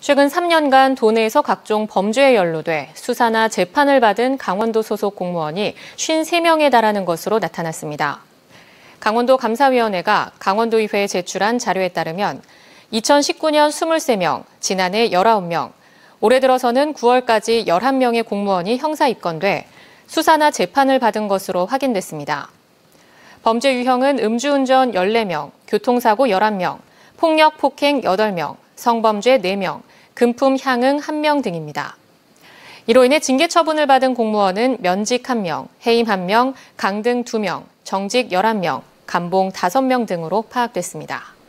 최근 3년간 도내에서 각종 범죄에 연루돼 수사나 재판을 받은 강원도 소속 공무원이 53명에 달하는 것으로 나타났습니다. 강원도 감사위원회가 강원도의회에 제출한 자료에 따르면 2019년 23명, 지난해 19명, 올해 들어서는 9월까지 11명의 공무원이 형사 입건돼 수사나 재판을 받은 것으로 확인됐습니다. 범죄 유형은 음주운전 14명, 교통사고 11명, 폭력 폭행 8명, 성범죄 4명, 금품 향응 1명 등입니다. 이로 인해 징계 처분을 받은 공무원은 면직 1명, 해임 1명, 강등 2명, 정직 11명, 감봉 5명 등으로 파악됐습니다.